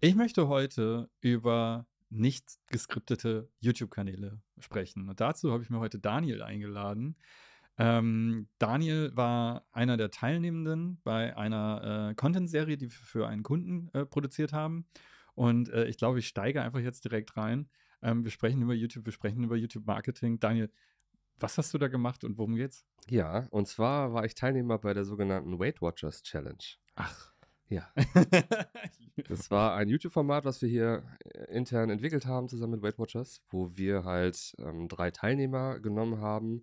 Ich möchte heute über nicht geskriptete YouTube-Kanäle sprechen. Und dazu habe ich mir heute Daniel eingeladen. Ähm, Daniel war einer der Teilnehmenden bei einer äh, Content-Serie, die wir für einen Kunden äh, produziert haben. Und äh, ich glaube, ich steige einfach jetzt direkt rein. Ähm, wir sprechen über YouTube, wir sprechen über YouTube-Marketing. Daniel, was hast du da gemacht und worum geht's? Ja, und zwar war ich Teilnehmer bei der sogenannten Weight Watchers Challenge. Ach. Ja. das war ein YouTube-Format, was wir hier äh, intern entwickelt haben, zusammen mit Weight Watchers, wo wir halt ähm, drei Teilnehmer genommen haben,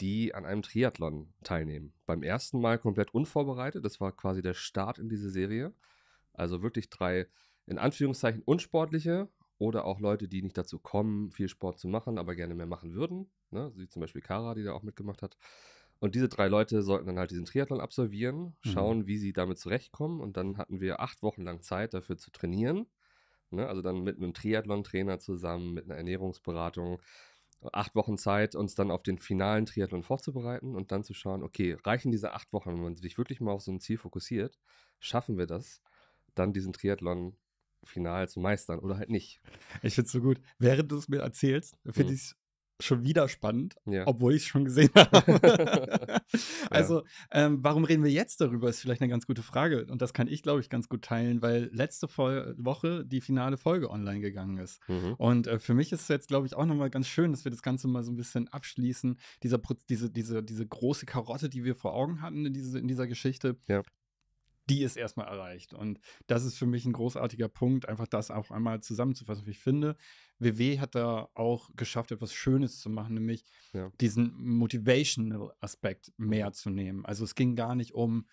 die an einem Triathlon teilnehmen. Beim ersten Mal komplett unvorbereitet. Das war quasi der Start in diese Serie. Also wirklich drei, in Anführungszeichen, unsportliche oder auch Leute, die nicht dazu kommen, viel Sport zu machen, aber gerne mehr machen würden. Ne? Wie zum Beispiel Kara, die da auch mitgemacht hat. Und diese drei Leute sollten dann halt diesen Triathlon absolvieren, mhm. schauen, mhm. wie sie damit zurechtkommen. Und dann hatten wir acht Wochen lang Zeit, dafür zu trainieren. Ne? Also dann mit einem Triathlon-Trainer zusammen, mit einer Ernährungsberatung. Acht Wochen Zeit, uns dann auf den finalen Triathlon vorzubereiten und dann zu schauen, okay, reichen diese acht Wochen, wenn man sich wirklich mal auf so ein Ziel fokussiert, schaffen wir das, dann diesen Triathlon final zu meistern oder halt nicht. Ich finde es so gut. Während du es mir erzählst, finde mhm. ich es schon wieder spannend, ja. obwohl ich es schon gesehen habe. also, ähm, warum reden wir jetzt darüber, ist vielleicht eine ganz gute Frage. Und das kann ich, glaube ich, ganz gut teilen, weil letzte Vol Woche die finale Folge online gegangen ist. Mhm. Und äh, für mich ist es jetzt, glaube ich, auch nochmal ganz schön, dass wir das Ganze mal so ein bisschen abschließen. Dieser, diese, diese, diese große Karotte, die wir vor Augen hatten in, diese, in dieser Geschichte, ja die ist erstmal erreicht. Und das ist für mich ein großartiger Punkt, einfach das auch einmal zusammenzufassen. Ich finde, WW hat da auch geschafft, etwas Schönes zu machen, nämlich ja. diesen Motivational-Aspekt mehr mhm. zu nehmen. Also es ging gar nicht um,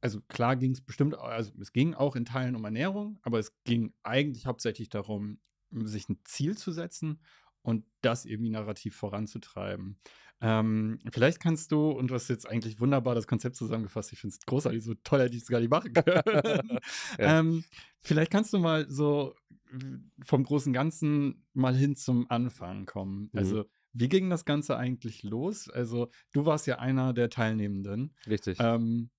also klar ging es bestimmt, also es ging auch in Teilen um Ernährung, aber es ging eigentlich hauptsächlich darum, sich ein Ziel zu setzen und das irgendwie narrativ voranzutreiben. Ähm, vielleicht kannst du, und du hast jetzt eigentlich wunderbar das Konzept zusammengefasst, ich finde es großartig, so toll hätte ich es gar nicht machen können. ja. ähm, vielleicht kannst du mal so vom großen Ganzen mal hin zum Anfang kommen. Mhm. Also, wie ging das Ganze eigentlich los? Also, du warst ja einer der Teilnehmenden. Richtig. Ähm,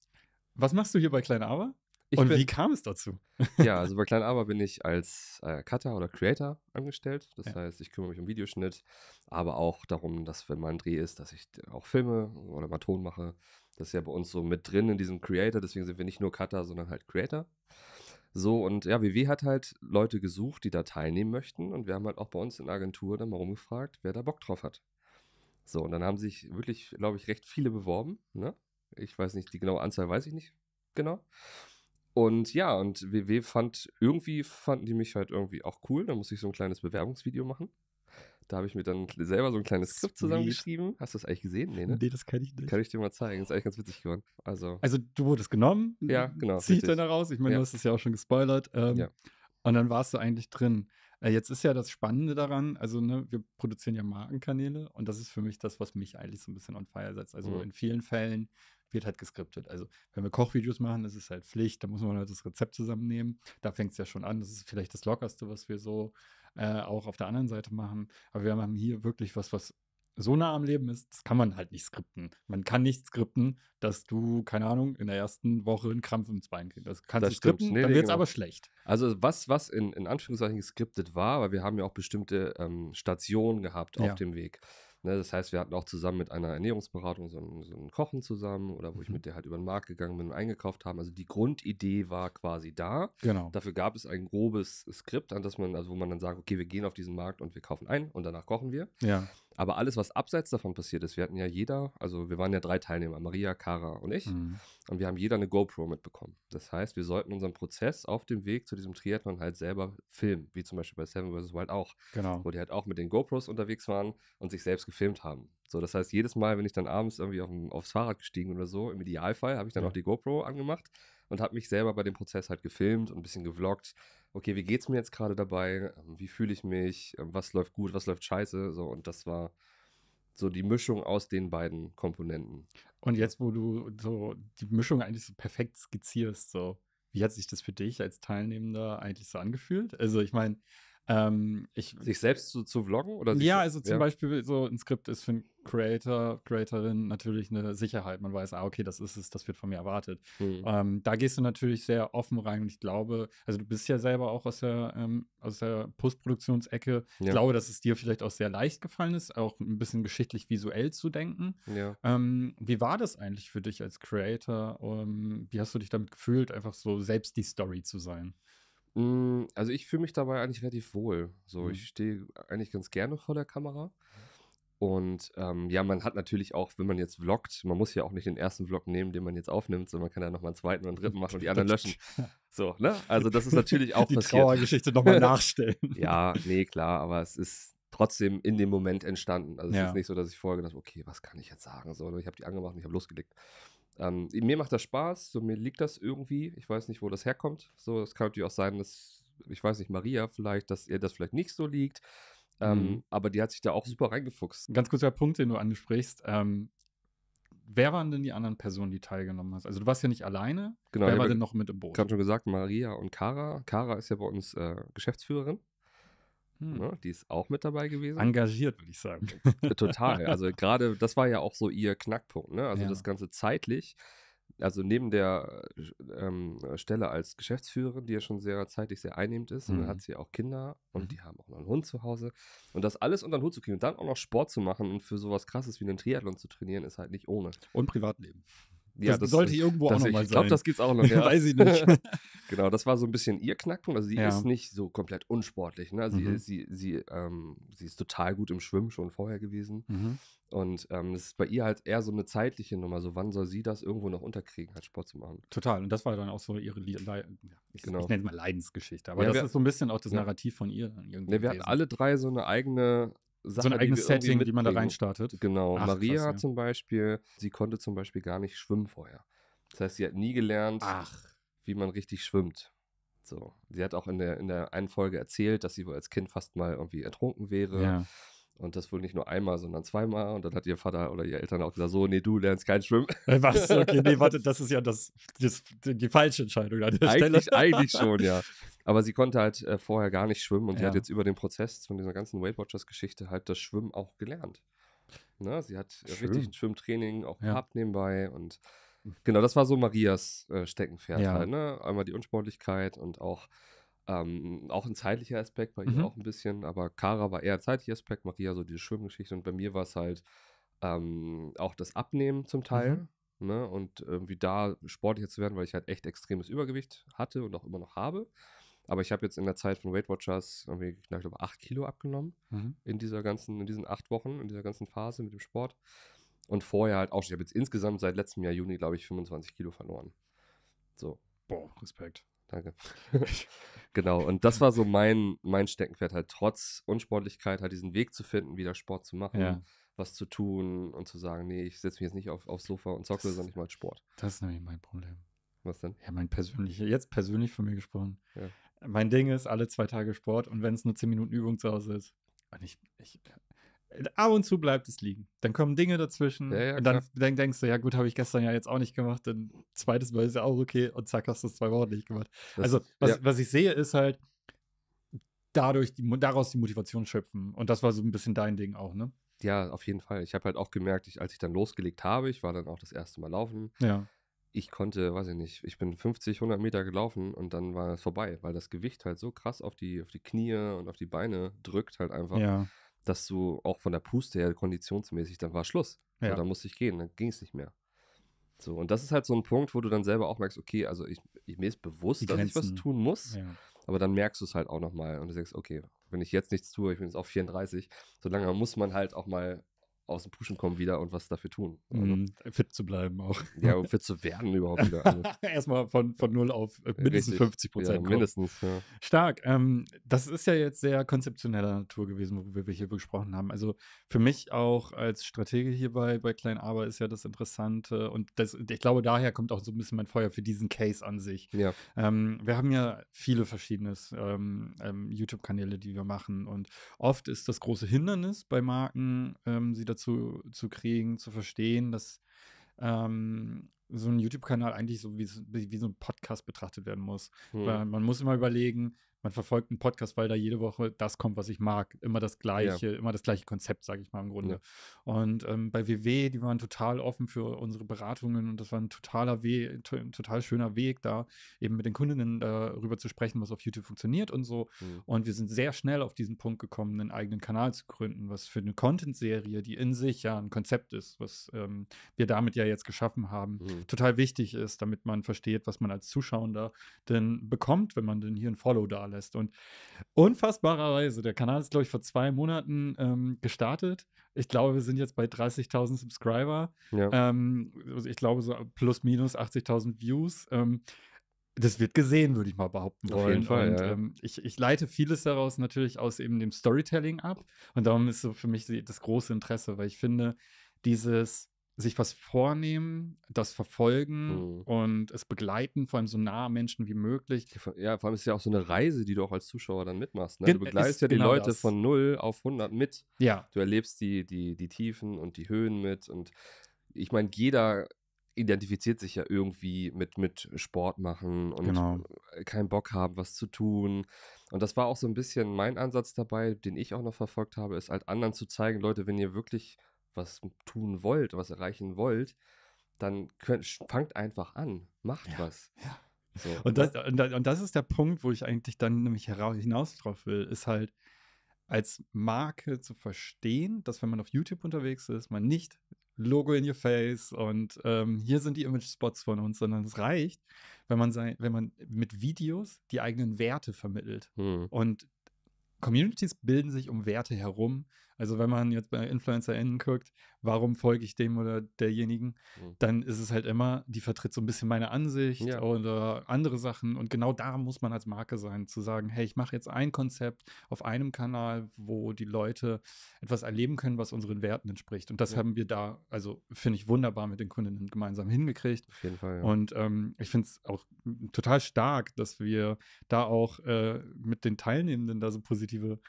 was machst du hier bei Klein Aber? Ich und bin, wie kam es dazu? ja, also bei Klein Aber bin ich als äh, Cutter oder Creator angestellt. Das ja. heißt, ich kümmere mich um Videoschnitt, aber auch darum, dass wenn mal ein Dreh ist, dass ich auch filme oder mal Ton mache. Das ist ja bei uns so mit drin in diesem Creator. Deswegen sind wir nicht nur Cutter, sondern halt Creator. So, und ja, WW hat halt Leute gesucht, die da teilnehmen möchten. Und wir haben halt auch bei uns in der Agentur dann mal rumgefragt, wer da Bock drauf hat. So, und dann haben sich wirklich, glaube ich, recht viele beworben. Ne? Ich weiß nicht, die genaue Anzahl weiß ich nicht genau. Und ja, und WW fand, irgendwie fanden die mich halt irgendwie auch cool. Da musste ich so ein kleines Bewerbungsvideo machen. Da habe ich mir dann selber so ein kleines Skript zusammengeschrieben. Hast du das eigentlich gesehen? Nee, ne? nee, das kann ich nicht. Kann ich dir mal zeigen. Das ist eigentlich ganz witzig geworden. Also, also du wurdest genommen. Ja, genau. Zieh ich dann raus. Ich meine, ja. du hast es ja auch schon gespoilert. Ähm, ja. Und dann warst du eigentlich drin. Äh, jetzt ist ja das Spannende daran, also ne, wir produzieren ja Markenkanäle und das ist für mich das, was mich eigentlich so ein bisschen on fire setzt. Also mhm. in vielen Fällen wird halt geskriptet. Also wenn wir Kochvideos machen, ist es halt Pflicht, da muss man halt das Rezept zusammennehmen. Da fängt es ja schon an. Das ist vielleicht das Lockerste, was wir so äh, auch auf der anderen Seite machen. Aber wir haben hier wirklich was, was so nah am Leben ist, das kann man halt nicht skripten. Man kann nicht skripten, dass du, keine Ahnung, in der ersten Woche einen Krampf im Bein kriegst. Das kannst das du skripten, nee, dann nee, wird es genau. aber schlecht. Also was, was in, in Anführungszeichen skriptet war, weil wir haben ja auch bestimmte ähm, Stationen gehabt ja. auf dem Weg. Ne, das heißt, wir hatten auch zusammen mit einer Ernährungsberatung so ein, so ein Kochen zusammen oder wo ich mhm. mit der halt über den Markt gegangen bin und eingekauft haben. Also die Grundidee war quasi da. Genau. Dafür gab es ein grobes Skript, an das man, also wo man dann sagt, okay, wir gehen auf diesen Markt und wir kaufen ein und danach kochen wir. Ja. Aber alles, was abseits davon passiert ist, wir hatten ja jeder, also wir waren ja drei Teilnehmer, Maria, Kara und ich, mhm. und wir haben jeder eine GoPro mitbekommen. Das heißt, wir sollten unseren Prozess auf dem Weg zu diesem Triathlon halt selber filmen, wie zum Beispiel bei Seven vs. Wild auch, genau. wo die halt auch mit den GoPros unterwegs waren und sich selbst gefilmt haben. So, das heißt, jedes Mal, wenn ich dann abends irgendwie auf aufs Fahrrad gestiegen oder so, im Idealfall, habe ich dann ja. auch die GoPro angemacht und habe mich selber bei dem Prozess halt gefilmt und ein bisschen gevloggt okay, wie geht's mir jetzt gerade dabei? Ähm, wie fühle ich mich? Ähm, was läuft gut? Was läuft scheiße? So, und das war so die Mischung aus den beiden Komponenten. Und jetzt, wo du so die Mischung eigentlich so perfekt skizzierst, so, wie hat sich das für dich als Teilnehmender eigentlich so angefühlt? Also, ich meine, ähm, ich, sich selbst zu, zu vloggen? Oder ja, also zum ja. Beispiel so ein Skript ist für einen Creator, Creatorin natürlich eine Sicherheit. Man weiß, ah, okay, das ist es, das wird von mir erwartet. Mhm. Ähm, da gehst du natürlich sehr offen rein und ich glaube, also du bist ja selber auch aus der, ähm, aus der Postproduktionsecke. Ja. Ich glaube, dass es dir vielleicht auch sehr leicht gefallen ist, auch ein bisschen geschichtlich visuell zu denken. Ja. Ähm, wie war das eigentlich für dich als Creator? Ähm, wie hast du dich damit gefühlt, einfach so selbst die Story zu sein? Mm, also ich fühle mich dabei eigentlich relativ wohl. So, mhm. ich stehe eigentlich ganz gerne vor der Kamera. Mhm. Und ähm, ja, man hat natürlich auch, wenn man jetzt vloggt, man muss ja auch nicht den ersten Vlog nehmen, den man jetzt aufnimmt, sondern man kann ja nochmal einen zweiten und dritten machen und die anderen löschen. So, ne? Also das ist natürlich auch die passiert. Trauergeschichte nochmal nachstellen. ja, nee, klar, aber es ist trotzdem in dem Moment entstanden. Also es ja. ist nicht so, dass ich vorher gedacht habe, okay, was kann ich jetzt sagen? So, ne, ich habe die angemacht und ich habe losgelegt. Ähm, mir macht das Spaß, so mir liegt das irgendwie. Ich weiß nicht, wo das herkommt. So, es kann natürlich auch sein, dass, ich weiß nicht, Maria vielleicht, dass ihr das vielleicht nicht so liegt. Ähm, mhm. Aber die hat sich da auch super reingefuchst. Ein ganz kurzer Punkt, den du ansprichst. Ähm, wer waren denn die anderen Personen, die teilgenommen hast? Also du warst ja nicht alleine. Genau, wer war denn noch mit im Boot? Ich habe schon gesagt, Maria und Kara. Kara ist ja bei uns äh, Geschäftsführerin. Hm. Ne? Die ist auch mit dabei gewesen. Engagiert, würde ich sagen. Äh, total. Also gerade, das war ja auch so ihr Knackpunkt. Ne? Also ja. das Ganze zeitlich. Also neben der ähm, Stelle als Geschäftsführerin, die ja schon sehr zeitlich sehr einnehmend ist, mhm. hat sie auch Kinder und mhm. die haben auch noch einen Hund zu Hause. Und das alles unter den Hut zu kriegen und dann auch noch Sport zu machen und für sowas krasses wie einen Triathlon zu trainieren, ist halt nicht ohne. Und Privatleben. Ja, das, das sollte irgendwo das auch nochmal sein. Ich glaube, das gibt's auch noch. Ja. Weiß ich nicht. genau, das war so ein bisschen ihr Knackpunkt. Also sie ja. ist nicht so komplett unsportlich. Ne? Sie, mhm. sie, sie, ähm, sie ist total gut im Schwimmen schon vorher gewesen. Mhm. Und ähm, es ist bei ihr halt eher so eine zeitliche Nummer. So, wann soll sie das irgendwo noch unterkriegen, halt Sport zu machen? Total. Und das war dann auch so ihre Le Le ich, genau. ich nenne es mal Leidensgeschichte. Aber ja, das wir, ist so ein bisschen auch das Narrativ von ihr. Ne, wir hatten alle drei so eine eigene Sache, so ein eigenes Setting, wie man da reinstartet. Genau. Ach, Maria krass, ja. zum Beispiel, sie konnte zum Beispiel gar nicht schwimmen vorher. Das heißt, sie hat nie gelernt, Ach. wie man richtig schwimmt. So. Sie hat auch in der, in der einen Folge erzählt, dass sie wohl als Kind fast mal irgendwie ertrunken wäre. Ja. Und das wohl nicht nur einmal, sondern zweimal. Und dann hat ihr Vater oder ihr Eltern auch gesagt: So, nee, du lernst kein Schwimmen. Äh, was? Okay, nee, warte, das ist ja das, das die falsche Entscheidung an der eigentlich, Stelle. Eigentlich schon, ja. Aber sie konnte halt äh, vorher gar nicht schwimmen und ja. sie hat jetzt über den Prozess von dieser ganzen Weight Watchers-Geschichte halt das Schwimmen auch gelernt. Ne? Sie hat Schön. richtig ein Schwimmtraining auch ja. gehabt nebenbei und genau, das war so Marias äh, Steckenpferd. Ja. Halt, ne? Einmal die Unsportlichkeit und auch ähm, auch ein zeitlicher Aspekt bei ihr mhm. auch ein bisschen, aber Kara war eher ein zeitlicher Aspekt, Maria so diese Schwimmgeschichte und bei mir war es halt ähm, auch das Abnehmen zum Teil mhm. ne? und irgendwie da sportlicher zu werden, weil ich halt echt extremes Übergewicht hatte und auch immer noch habe. Aber ich habe jetzt in der Zeit von Weight Watchers irgendwie, ich glaube, 8 Kilo abgenommen mhm. in dieser ganzen, in diesen acht Wochen, in dieser ganzen Phase mit dem Sport. Und vorher halt auch, ich habe jetzt insgesamt seit letztem Jahr Juni, glaube ich, 25 Kilo verloren. So. Boah, Respekt. Danke. genau, und das war so mein, mein Steckenpferd, halt trotz Unsportlichkeit halt diesen Weg zu finden, wieder Sport zu machen, ja. was zu tun und zu sagen, nee, ich setze mich jetzt nicht auf, aufs Sofa und zocke, sondern ich mache halt Sport. Das ist nämlich mein Problem. Was denn? Ja, mein persönlicher, jetzt persönlich von mir gesprochen. Ja. Mein Ding ist alle zwei Tage Sport und wenn es nur zehn Minuten Übung zu Hause ist. Und ich, ich ab und zu bleibt es liegen. Dann kommen Dinge dazwischen ja, ja, und dann, dann, denkst du, ja gut, habe ich gestern ja jetzt auch nicht gemacht, dann zweites Mal ist ja auch okay und zack, hast du es zwei Wochen nicht gemacht. Das, also was, ja. was ich sehe, ist halt dadurch, die, daraus die Motivation schöpfen und das war so ein bisschen dein Ding auch, ne? Ja, auf jeden Fall. Ich habe halt auch gemerkt, ich, als ich dann losgelegt habe, ich war dann auch das erste Mal laufen. Ja. Ich konnte, weiß ich nicht, ich bin 50, 100 Meter gelaufen und dann war es vorbei, weil das Gewicht halt so krass auf die, auf die Knie und auf die Beine drückt halt einfach. Ja dass du auch von der Puste her konditionsmäßig, dann war Schluss. Ja. So, dann musste ich gehen, dann ging es nicht mehr. So, und das ist halt so ein Punkt, wo du dann selber auch merkst, okay, also ich, ich mir ist bewusst, dass ich was tun muss, ja. aber dann merkst du es halt auch nochmal und du sagst, okay, wenn ich jetzt nichts tue, ich bin jetzt auch 34, so lange muss man halt auch mal aus dem Pushen kommen wieder und was dafür tun. Also, mm, fit zu bleiben auch. Ja, um fit zu werden überhaupt wieder. Also. Erstmal von, von 0 auf äh, mindestens Richtig. 50 Prozent. Ja, mindestens, ja. Stark. Ähm, das ist ja jetzt sehr konzeptioneller Natur gewesen, worüber wir hier gesprochen haben. Also für mich auch als Stratege hier bei, bei Klein Aber ist ja das Interessante und das, ich glaube, daher kommt auch so ein bisschen mein Feuer für diesen Case an sich. Ja. Ähm, wir haben ja viele verschiedene ähm, ähm, YouTube-Kanäle, die wir machen und oft ist das große Hindernis bei Marken, ähm, sie das dazu zu kriegen, zu verstehen, dass ähm, so ein YouTube-Kanal eigentlich so wie, wie, so ein Podcast betrachtet werden muss. Hm. Weil man muss immer überlegen, man verfolgt einen Podcast, weil da jede Woche das kommt, was ich mag. Immer das gleiche, ja. immer das gleiche Konzept, sage ich mal im Grunde. Ja. Und ähm, bei WW, die waren total offen für unsere Beratungen und das war ein totaler We total schöner Weg, da eben mit den Kundinnen darüber äh, zu sprechen, was auf YouTube funktioniert und so. Mhm. Und wir sind sehr schnell auf diesen Punkt gekommen, einen eigenen Kanal zu gründen, was für eine Content-Serie, die in sich ja ein Konzept ist, was ähm, wir damit ja jetzt geschaffen haben, mhm. total wichtig ist, damit man versteht, was man als Zuschauer denn bekommt, wenn man denn hier ein Follow da lässt. Und unfassbarerweise, der Kanal ist, glaube ich, vor zwei Monaten ähm, gestartet. Ich glaube, wir sind jetzt bei 30.000 Subscriber. Ja. Ähm, also ich glaube, so plus minus 80.000 Views. Ähm, das wird gesehen, würde ich mal behaupten wollen. Auf jeden Fall. Und, ja. ähm, ich, ich, leite vieles daraus natürlich aus eben dem Storytelling ab. Und darum ist so für mich das große Interesse, weil ich finde, dieses sich was vornehmen, das verfolgen mhm. und es begleiten, vor allem so nah Menschen wie möglich. Ja, vor allem ist es ja auch so eine Reise, die du auch als Zuschauer dann mitmachst. Ne? Du äh, begleitest ja die genau Leute das. von 0 auf 100 mit. Ja. Du erlebst die, die, die Tiefen und die Höhen mit. Und ich meine, jeder identifiziert sich ja irgendwie mit, mit Sport machen und genau. keinen Bock haben, was zu tun. Und das war auch so ein bisschen mein Ansatz dabei, den ich auch noch verfolgt habe, ist halt anderen zu zeigen, Leute, wenn ihr wirklich was tun wollt, was erreichen wollt, dann könnt, fangt einfach an, macht ja, was. Ja. So. Und, das, und, das, ist der Punkt, wo ich eigentlich dann nämlich heraus, hinaus drauf will, ist halt als Marke zu verstehen, dass wenn man auf YouTube unterwegs ist, man nicht Logo in your face und ähm, hier sind die Image-Spots von uns, sondern es reicht, wenn man, sein, wenn man mit Videos die eigenen Werte vermittelt. Hm. Und Communities bilden sich um Werte herum. Also wenn man jetzt bei InfluencerInnen guckt, warum folge ich dem oder derjenigen, mhm. dann ist es halt immer, die vertritt so ein bisschen meine Ansicht ja. oder andere Sachen. Und genau da muss man als Marke sein, zu sagen, hey, ich mache jetzt ein Konzept auf einem Kanal, wo die Leute etwas erleben können, was unseren Werten entspricht. Und das ja. haben wir da, also finde ich wunderbar mit den Kundinnen gemeinsam hingekriegt. Auf jeden Fall. Ja. Und ähm, ich finde es auch total stark, dass wir da auch äh, mit den Teilnehmenden da so positiv positive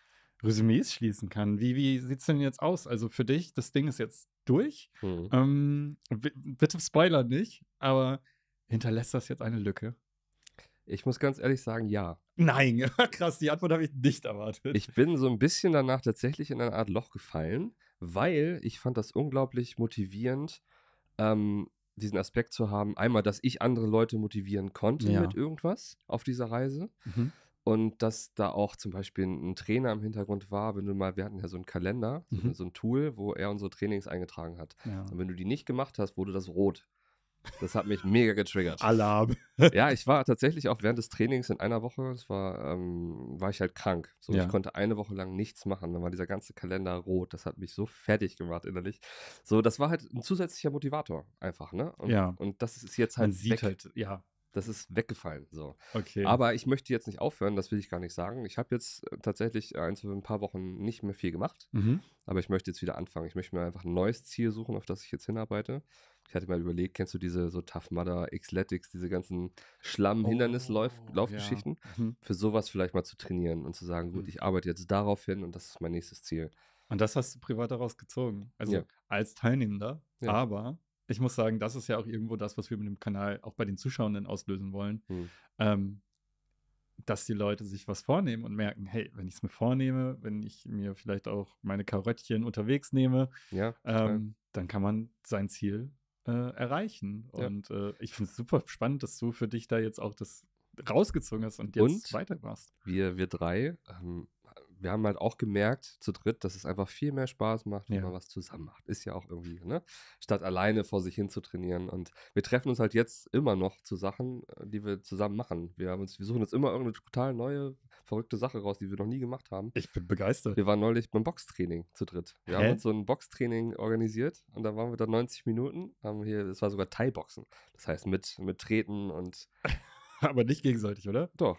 Resümees schließen kann. Wie, wie sieht es denn jetzt aus? Also für dich, das Ding ist jetzt durch. Mhm. Ähm, bitte Spoiler nicht, aber hinterlässt das jetzt eine Lücke? Ich muss ganz ehrlich sagen, ja. Nein, krass, die Antwort habe ich nicht erwartet. Ich bin so ein bisschen danach tatsächlich in eine Art Loch gefallen, weil ich fand das unglaublich motivierend, ähm, diesen Aspekt zu haben. Einmal, dass ich andere Leute motivieren konnte ja. mit irgendwas auf dieser Reise. Mhm. Und dass da auch zum Beispiel ein Trainer im Hintergrund war, wenn du mal, wir hatten ja so einen Kalender, so, mhm. Ne, so ein Tool, wo er unsere Trainings eingetragen hat. Ja. Und wenn du die nicht gemacht hast, wurde das rot. Das hat mich mega getriggert. Alarm. ja, ich war tatsächlich auch während des Trainings in einer Woche, es war, ähm, war ich halt krank. So, ja. ich konnte eine Woche lang nichts machen. Dann war dieser ganze Kalender rot. Das hat mich so fertig gemacht innerlich. So, das war halt ein zusätzlicher Motivator einfach, ne? Und, ja. Und das ist jetzt halt. Man sieht weg. halt, ja das ist weggefallen. So. Okay. Aber ich möchte jetzt nicht aufhören, das will ich gar nicht sagen. Ich habe jetzt äh, tatsächlich äh, ein, ein paar Wochen nicht mehr viel gemacht, mhm. aber ich möchte jetzt wieder anfangen. Ich möchte mir einfach ein neues Ziel suchen, auf das ich jetzt hinarbeite. Ich hatte mal überlegt, kennst du diese so Tough Mudder, Xletics, diese ganzen Schlamm-Hindernislaufgeschichten? Oh, ja. Mhm. Für sowas vielleicht mal zu trainieren und zu sagen, gut, mhm. ich arbeite jetzt darauf hin und das ist mein nächstes Ziel. Und das hast du privat daraus gezogen. Also ja. als Teilnehmender, ja. aber ich muss sagen, das ist ja auch irgendwo das, was wir mit dem Kanal auch bei den Zuschauenden auslösen wollen. Mhm. Ähm, dass die Leute sich was vornehmen und merken, hey, wenn ich es mir vornehme, wenn ich mir vielleicht auch meine Karöttchen unterwegs nehme, ja, ähm, dann kann man sein Ziel äh, erreichen. Ja. Und äh, ich finde es super spannend, dass du für dich da jetzt auch das rausgezogen hast und jetzt weitermachst. Wir, wir drei ähm, wir haben halt auch gemerkt, zu dritt, dass es einfach viel mehr Spaß macht, wenn ja. man was zusammen macht. Ist ja auch irgendwie, ne? Statt alleine vor sich hin zu trainieren. Und wir treffen uns halt jetzt immer noch zu Sachen, äh, die wir zusammen machen. Wir, haben uns, wir suchen uns immer irgendeine total neue, verrückte Sache raus, die wir noch nie gemacht haben. Ich bin begeistert. Wir waren neulich beim Boxtraining zu dritt. Wir Hä? haben uns so ein Boxtraining organisiert und da waren wir dann 90 Minuten. Haben hier, es war sogar Thai-Boxen. Das heißt, mit, mit Treten und. Aber nicht gegenseitig, oder? Doch.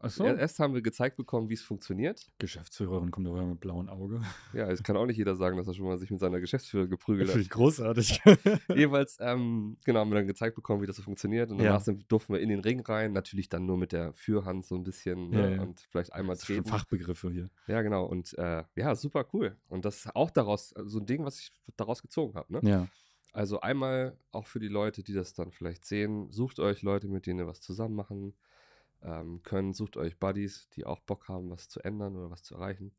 Achso. Erst haben wir gezeigt bekommen, wie es funktioniert. Geschäftsführerin kommt aber mit blauem Auge. Ja, es kann auch nicht jeder sagen, dass er schon mal sich mit seiner Geschäftsführerin geprügelt hat. Finde ich großartig. Jeweils, ähm, genau, haben wir dann gezeigt bekommen, wie das so funktioniert. Und danach ja. durften wir in den Ring rein. Natürlich dann nur mit der Fürhand so ein bisschen ne, ja, ne? ja. und vielleicht einmal das treten. Fachbegriffe hier. Ja, genau. Und äh, ja, super cool. Und das ist auch daraus, äh, so ein Ding, was ich daraus gezogen habe. Ne? Ja. Also einmal auch für die Leute, die das dann vielleicht sehen, sucht euch Leute, mit denen ihr was zusammen machen ähm, können. Sucht euch Buddies, die auch Bock haben, was zu ändern oder was zu erreichen.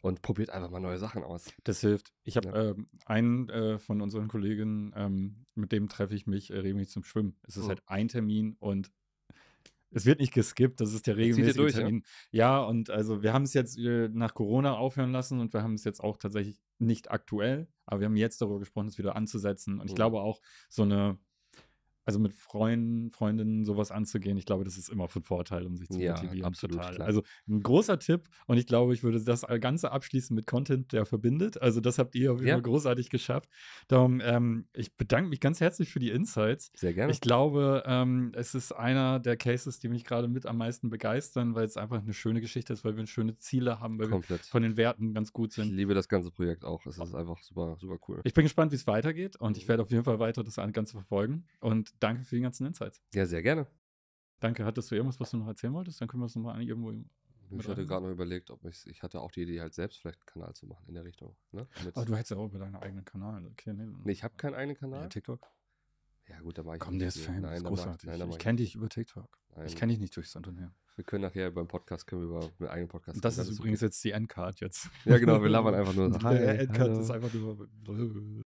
Und probiert einfach mal neue Sachen aus. Das hilft. Ich habe ja. äh, einen äh, von unseren Kollegen, ähm, mit dem treffe ich mich äh, regelmäßig zum Schwimmen. Es ist oh. halt ein Termin und es wird nicht geskippt, das ist der regelmäßige durch, Termin. Ja. ja. und also wir haben es jetzt äh, nach Corona aufhören lassen und wir haben es jetzt auch tatsächlich nicht aktuell, aber wir haben jetzt darüber gesprochen, es wieder anzusetzen. Und ich hm. glaube auch, so eine also mit Freunden, Freundinnen sowas anzugehen, ich glaube, das ist immer von Vorteil, um sich zu ja, motivieren. Absolut. Total. Klar. Also ein großer Tipp und ich glaube, ich würde das Ganze abschließen mit Content, der verbindet. Also das habt ihr ja. großartig geschafft. Darum, ähm, ich bedanke mich ganz herzlich für die Insights. Sehr gerne. Ich glaube, ähm, es ist einer der Cases, die mich gerade mit am meisten begeistern, weil es einfach eine schöne Geschichte ist, weil wir schöne Ziele haben, weil Komplett. wir von den Werten ganz gut sind. Ich liebe das ganze Projekt auch. Es ist einfach super, super cool. Ich bin gespannt, wie es weitergeht und ich mhm. werde auf jeden Fall weiter das Ganze verfolgen und danke für die ganzen Insights. Ja, sehr gerne. Danke. Hattest du irgendwas, was du noch erzählen wolltest? Dann können wir es nochmal irgendwo. Ich hatte gerade noch überlegt, ob ich, ich hatte auch die Idee, halt selbst vielleicht einen Kanal zu machen in der Richtung. Ne? Aber du hättest ja auch über deinen eigenen Kanal. Okay, nee, nee ich habe keinen eigenen Kanal. Ja, TikTok. Ja, gut, da war ich. Komm, der ist Fan, nein, ist großartig. Nein, ich kenne dich über TikTok. Nein. Ich kenne dich nicht durchs Unternehmen. Wir können nachher beim Podcast, können wir über einen eigenen Podcast Das ist übrigens jetzt die Endcard jetzt. Ja, genau, wir labern einfach nur. Hi, Endcard ist einfach nur.